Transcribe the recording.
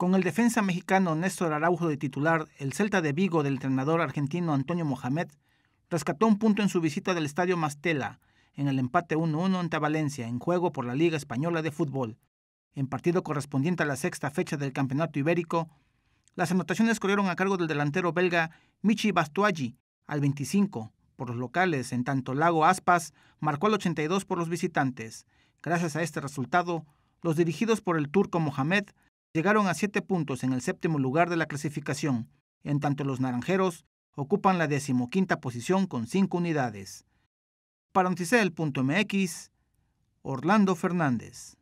Con el defensa mexicano Néstor Araujo de titular, el Celta de Vigo del entrenador argentino Antonio Mohamed rescató un punto en su visita del Estadio Mastela en el empate 1-1 ante Valencia en juego por la Liga Española de Fútbol. En partido correspondiente a la sexta fecha del Campeonato Ibérico, las anotaciones corrieron a cargo del delantero belga Michi Bastuaggi al 25 por los locales, en tanto Lago Aspas marcó al 82 por los visitantes. Gracias a este resultado, los dirigidos por el turco Mohamed llegaron a siete puntos en el séptimo lugar de la clasificación, en tanto los naranjeros ocupan la decimoquinta posición con cinco unidades. Para mx, Orlando Fernández.